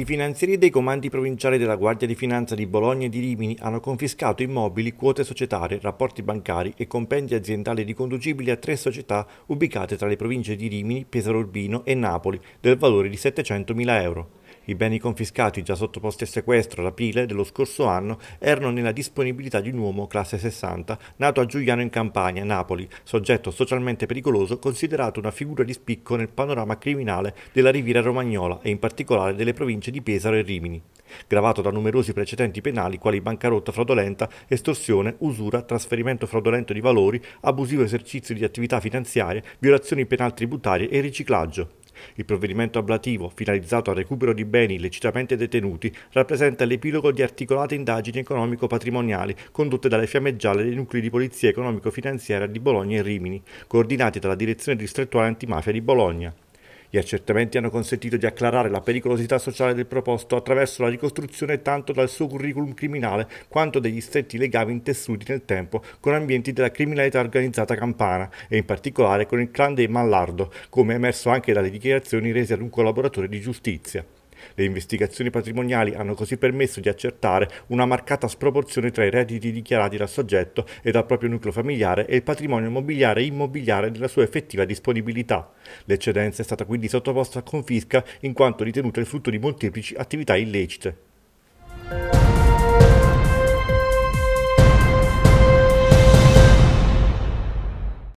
I finanzieri dei comandi provinciali della Guardia di Finanza di Bologna e di Rimini hanno confiscato immobili, quote societarie, rapporti bancari e compendi aziendali riconducibili a tre società ubicate tra le province di Rimini, Pesaro Urbino e Napoli, del valore di 700.000 euro. I beni confiscati già sottoposti a sequestro alla Pile dello scorso anno erano nella disponibilità di un uomo classe 60, nato a Giuliano in Campania, Napoli, soggetto socialmente pericoloso considerato una figura di spicco nel panorama criminale della riviera romagnola e in particolare delle province di Pesaro e Rimini, gravato da numerosi precedenti penali quali bancarotta fraudolenta, estorsione, usura, trasferimento fraudolento di valori, abusivo esercizio di attività finanziarie, violazioni penali tributarie e riciclaggio. Il provvedimento ablativo, finalizzato al recupero di beni illecitamente detenuti, rappresenta l'epilogo di articolate indagini economico-patrimoniali condotte dalle fiamme gialle dei nuclei di polizia economico-finanziaria di Bologna e Rimini, coordinati dalla Direzione Distrettuale Antimafia di Bologna. Gli accertamenti hanno consentito di acclarare la pericolosità sociale del proposto attraverso la ricostruzione tanto dal suo curriculum criminale quanto degli stretti legami intessuti nel tempo con ambienti della criminalità organizzata campana e in particolare con il clan dei Mallardo, come emerso anche dalle dichiarazioni rese ad un collaboratore di giustizia. Le investigazioni patrimoniali hanno così permesso di accertare una marcata sproporzione tra i redditi dichiarati dal soggetto e dal proprio nucleo familiare e il patrimonio immobiliare e immobiliare della sua effettiva disponibilità. L'eccedenza è stata quindi sottoposta a confisca in quanto ritenuta il frutto di molteplici attività illecite.